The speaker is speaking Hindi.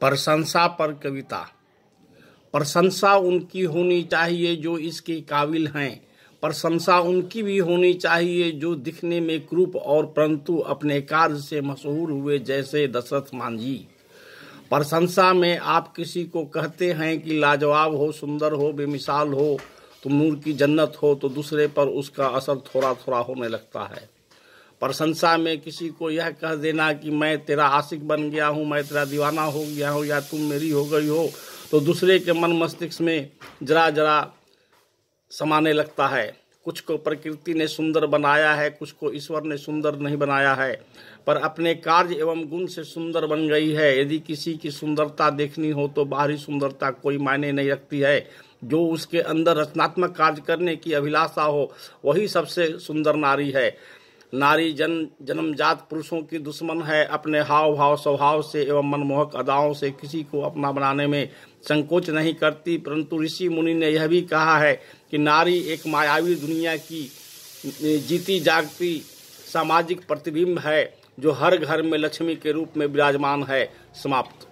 प्रशंसा पर कविता प्रशंसा उनकी होनी चाहिए जो इसके काबिल हैं प्रशंसा उनकी भी होनी चाहिए जो दिखने में क्रूप और परंतु अपने कार्य से मशहूर हुए जैसे दशरथ मांझी प्रशंसा में आप किसी को कहते हैं कि लाजवाब हो सुंदर हो बेमिसाल हो तुम नूर की जन्नत हो तो दूसरे पर उसका असर थोड़ा थोड़ा होने लगता है प्रशंसा में किसी को यह कह देना कि मैं तेरा आशिक बन गया हूँ मैं तेरा दीवाना हो गया हूँ या तुम मेरी हो गई हो तो दूसरे के मन मस्तिष्क में जरा जरा समाने लगता है कुछ को प्रकृति ने सुंदर बनाया है कुछ को ईश्वर ने सुंदर नहीं बनाया है पर अपने कार्य एवं गुण से सुंदर बन गई है यदि किसी की सुंदरता देखनी हो तो बाहरी सुंदरता कोई मायने नहीं रखती है जो उसके अंदर रचनात्मक कार्य करने की अभिलाषा हो वही सबसे सुंदर नारी है नारी जन जन्मजात पुरुषों की दुश्मन है अपने हाव भाव स्वभाव से एवं मनमोहक अदाओं से किसी को अपना बनाने में संकोच नहीं करती परंतु ऋषि मुनि ने यह भी कहा है कि नारी एक मायावी दुनिया की जीती जागती सामाजिक प्रतिबिंब है जो हर घर में लक्ष्मी के रूप में विराजमान है समाप्त